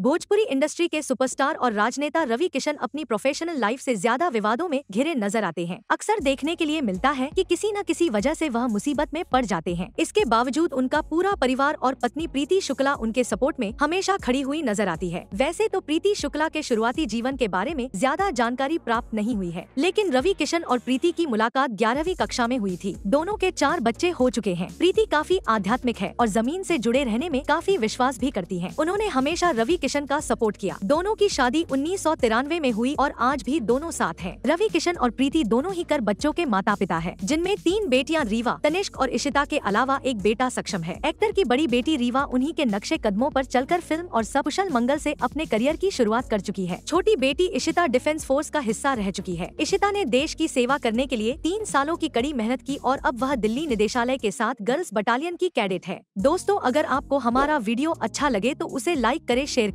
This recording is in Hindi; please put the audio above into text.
भोजपुरी इंडस्ट्री के सुपरस्टार और राजनेता रवि किशन अपनी प्रोफेशनल लाइफ से ज्यादा विवादों में घिरे नजर आते हैं अक्सर देखने के लिए मिलता है कि किसी न किसी वजह से वह मुसीबत में पड़ जाते हैं इसके बावजूद उनका पूरा परिवार और पत्नी प्रीति शुक्ला उनके सपोर्ट में हमेशा खड़ी हुई नजर आती है वैसे तो प्रीति शुक्ला के शुरुआती जीवन के बारे में ज्यादा जानकारी प्राप्त नहीं हुई है लेकिन रवि किशन और प्रीति की मुलाकात ग्यारहवीं कक्षा में हुई थी दोनों के चार बच्चे हो चुके हैं प्रीति काफी आध्यात्मिक है और जमीन से जुड़े रहने में काफी विश्वास भी करती है उन्होंने हमेशा रवि किशन का सपोर्ट किया दोनों की शादी उन्नीस में हुई और आज भी दोनों साथ हैं। रवि किशन और प्रीति दोनों ही कर बच्चों के माता पिता हैं, जिनमें तीन बेटियां रीवा तनिष्क और इशिता के अलावा एक बेटा सक्षम है एक्टर की बड़ी बेटी रीवा उन्हीं के नक्शे कदमों पर चलकर फिल्म और सकुशल मंगल ऐसी अपने करियर की शुरुआत कर चुकी है छोटी बेटी इशिता डिफेंस फोर्स का हिस्सा रह चुकी है इशिता ने देश की सेवा करने के लिए तीन सालों की कड़ी मेहनत की और अब वह दिल्ली निदेशालय के साथ गर्ल्स बटालियन की कैडेट है दोस्तों अगर आपको हमारा वीडियो अच्छा लगे तो उसे लाइक करे शेयर